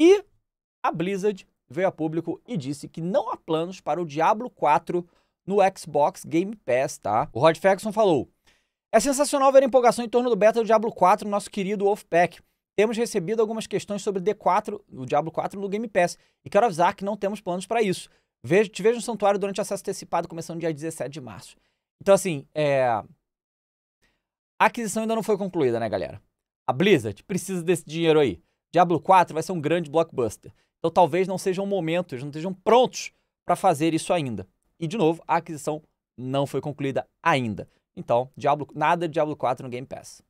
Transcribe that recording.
E a Blizzard veio a público e disse que não há planos para o Diablo 4 no Xbox Game Pass, tá? O Rod Ferguson falou: É sensacional ver a empolgação em torno do beta do Diablo 4 nosso querido Wolfpack. Temos recebido algumas questões sobre D4, o Diablo 4 no Game Pass, e quero avisar que não temos planos para isso. Vejo, te vejo no santuário durante o acesso antecipado, começando dia 17 de março. Então, assim, é... a aquisição ainda não foi concluída, né, galera? A Blizzard precisa desse dinheiro aí. Diablo 4 vai ser um grande blockbuster. Então talvez não seja um momento, eles não estejam prontos para fazer isso ainda. E de novo, a aquisição não foi concluída ainda. Então, Diablo, nada de Diablo 4 no Game Pass.